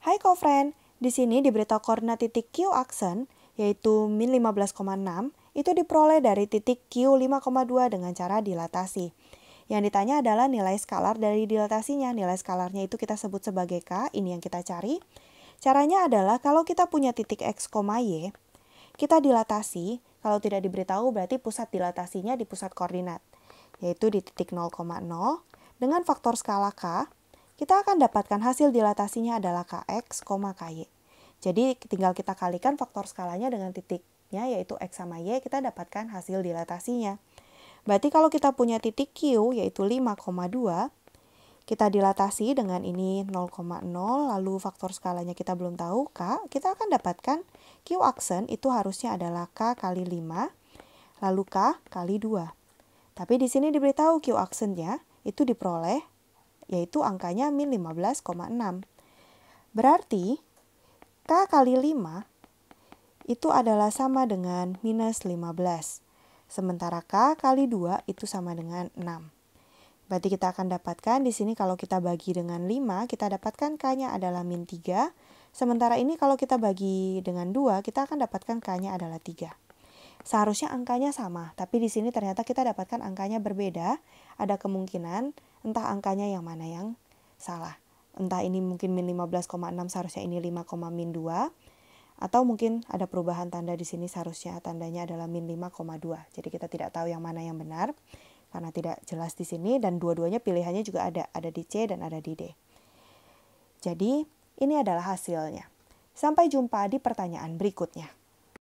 Hai kofren, di sini diberitahu koordinat titik Q aksen, yaitu min 15,6, itu diperoleh dari titik Q 5,2 dengan cara dilatasi. Yang ditanya adalah nilai skalar dari dilatasinya. Nilai skalarnya itu kita sebut sebagai K, ini yang kita cari. Caranya adalah kalau kita punya titik X, Y, kita dilatasi, kalau tidak diberitahu berarti pusat dilatasinya di pusat koordinat, yaitu di titik 0,0 dengan faktor skala K kita akan dapatkan hasil dilatasinya adalah Kx, KY. Jadi tinggal kita kalikan faktor skalanya dengan titiknya yaitu X sama Y, kita dapatkan hasil dilatasinya. Berarti kalau kita punya titik Q yaitu 5,2, kita dilatasi dengan ini 0,0 lalu faktor skalanya kita belum tahu K, kita akan dapatkan Q aksen itu harusnya adalah K kali 5 lalu K kali 2. Tapi di sini diberitahu Q aksennya itu diperoleh yaitu angkanya min 15,6. Berarti K kali 5 itu adalah sama dengan minus 15. Sementara K kali 2 itu sama dengan 6. Berarti kita akan dapatkan di sini kalau kita bagi dengan 5, kita dapatkan K-nya adalah min 3. Sementara ini kalau kita bagi dengan 2, kita akan dapatkan K-nya adalah 3. Seharusnya angkanya sama, tapi di sini ternyata kita dapatkan angkanya berbeda. Ada kemungkinan entah angkanya yang mana yang salah. Entah ini mungkin min 15,6 seharusnya ini 5, min 2 atau mungkin ada perubahan tanda di sini seharusnya tandanya adalah min 5,2. Jadi kita tidak tahu yang mana yang benar karena tidak jelas di sini dan dua-duanya pilihannya juga ada, ada di C dan ada di D. Jadi, ini adalah hasilnya. Sampai jumpa di pertanyaan berikutnya.